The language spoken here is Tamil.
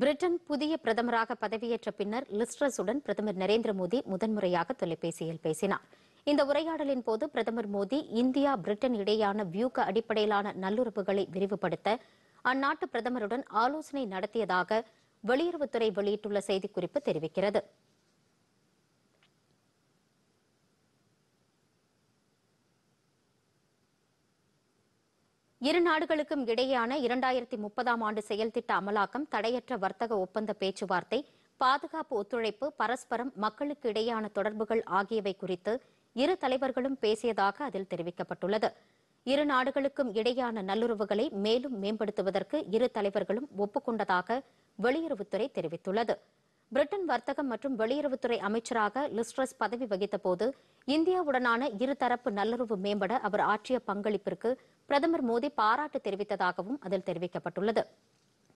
பிரிட்டன் புதிய பிரதமராக பதவியேற்ற பின்னர் லிஸ்ட்ரஸுடன் பிரதமர் நரேந்திர மோடி முதன்முறையாக தொலைபேசியில் பேசினார் இந்த உரையாடலின் போது பிரதமர் மோடி இந்தியா பிரிட்டன் இடையேயான வியூக அடிப்படையிலான நல்லுறவுகளை விரிவுபடுத்த அந்நாட்டு பிரதமருடன் ஆலோசனை நடத்தியதாக வெளியுறவுத்துறை வெளியிட்டுள்ள செய்திக்குறிப்பு தெரிவிக்கிறது இரு நாடுகளுக்கும் இடையேயான இரண்டாயிரத்தி முப்பதாம் ஆண்டு செயல் திட்ட அமலாக்கம் தடையற்ற வர்த்தக ஒப்பந்த பேச்சுவார்த்தை பாதுகாப்பு ஒத்துழைப்பு பரஸ்பரம் மக்களுக்கு இடையேயான தொடர்புகள் ஆகியவை குறித்து இரு தலைவர்களும் பேசியதாக அதில் தெரிவிக்கப்பட்டுள்ளது இரு நாடுகளுக்கும் இடையேயான நல்லுறவுகளை மேலும் மேம்படுத்துவதற்கு இரு தலைவர்களும் ஒப்புக்கொண்டதாக வெளியுறவுத்துறை தெரிவித்துள்ளது பிரிட்டன் வர்த்தகம் மற்றும் வெளியுறவுத்துறை அமைச்சராக லிஸ்ட்ரஸ் பதவி வகித்தபோது இந்தியாவுடனான இருதரப்பு நல்லுறவு மேம்பட அவர் ஆற்றிய பங்களிப்பிற்கு பிரதமர் மோடி பாராட்டு தெரிவித்ததாகவும் அதில் தெரிவிக்கப்பட்டுள்ளது